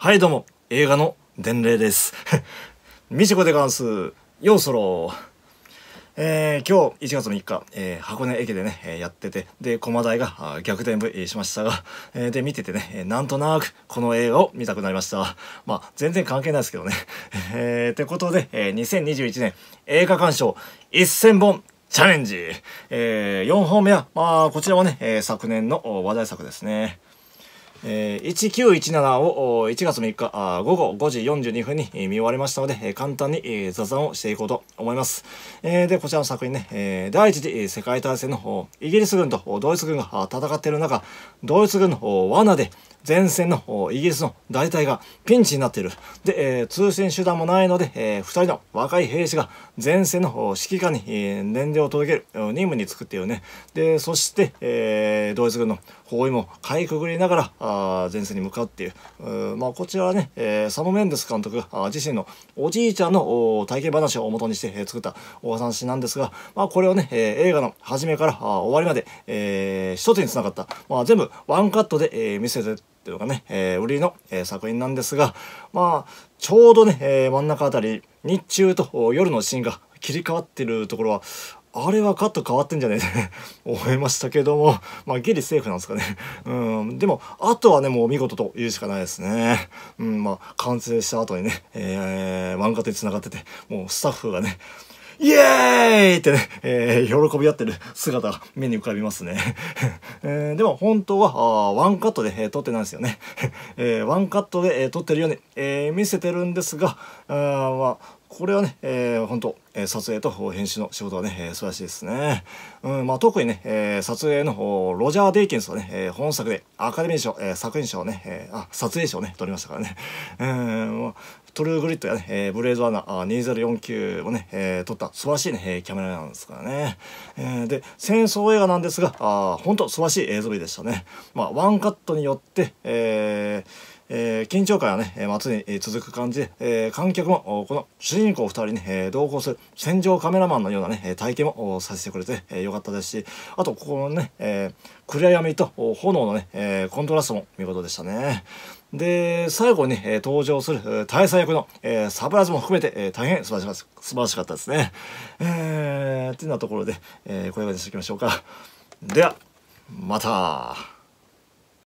はいどうも、映画の伝令です。みちこでがんす。ようそろ。えー、今日1月の3日、えー、箱根駅でね、えー、やってて、で、駒台が逆転しましたが、えー、で、見ててね、えなんとなくこの映画を見たくなりました。まあ、全然関係ないですけどね。えー、ってことで、えー、2021年映画鑑賞1000本チャレンジ。えー、4本目は、まあ、こちらはね、えー、昨年の話題作ですね。えー、1917を1月3日あ午後5時42分に見終わりましたので、えー、簡単に、えー、雑談をしていこうと思います。えー、で、こちらの作品ね、えー、第一次世界大戦のイギリス軍とドイツ軍が戦っている中、ドイツ軍の罠で前線のイギリスの大隊がピンチになっている。で、えー、通信手段もないので、えー、2人の若い兵士が前線の指揮官に、えー、燃料を届ける任務に作っているね。で、そして、えー、ドイツ軍の包囲もかいくぐりながら、あ前線に向かうっていうう、まあ、こちらはね、えー、サム・メンデス監督あ自身のおじいちゃんの体験話を元にして、えー、作ったお話なんですが、まあ、これをね、えー、映画の初めからあ終わりまで、えー、一つにつながった、まあ、全部ワンカットで、えー、見せてっていうのがね、えー、売りの、えー、作品なんですが、まあ、ちょうどね、えー、真ん中あたり、日中と夜のシーンが切り替わってるところは、あれはカット変わってんじゃねえって 思いましたけども、まあ、ギリセーフなんですかね。うん、でも、あとはね、もう見事と言うしかないですね。うん、まあ、完成した後にね、えー、漫画で繋がってて、もうスタッフがね、イエーイってね、えー、喜び合ってる姿が目に浮かびますね。えー、でも本当はあワンカットで、えー、撮ってないですよね。えー、ワンカットで、えー、撮ってるように、えー、見せてるんですが、あまあ、これはね、えー、本当、えー、撮影と編集の仕事はね、えー、素晴らしいですね。うん、まあ、特にね、えー、撮影のロジャー・デイキンスはね、えー、本作でアカデミー賞、えー、作品賞ね、えー、あ、撮影賞ね、取りましたからね。うん、まあ、トルーグリッドやね、えー、ブレードアナー2049をね、えー、撮った素晴らしいね、えー、キャメラなんですからね。えー、で、戦争映画なんですが、あ本当素晴らしい映像美でしたね。まあ、ワンカットによって、えーえー、緊張感はね、末に続く感じで、えー、観客もこの主人公2人に、えー、同行する戦場カメラマンのようなね、体験もさせてくれて、えー、よかったですし、あと、ここのね、えー、暗闇と炎のね、えー、コントラストも見事でしたね。で、最後に、えー、登場する大佐役の、えー、サプライズも含めて、えー、大変素晴らし素晴らしかったですね。えー、っていうようなところで、えー、これまでにしておきましょうか。では、また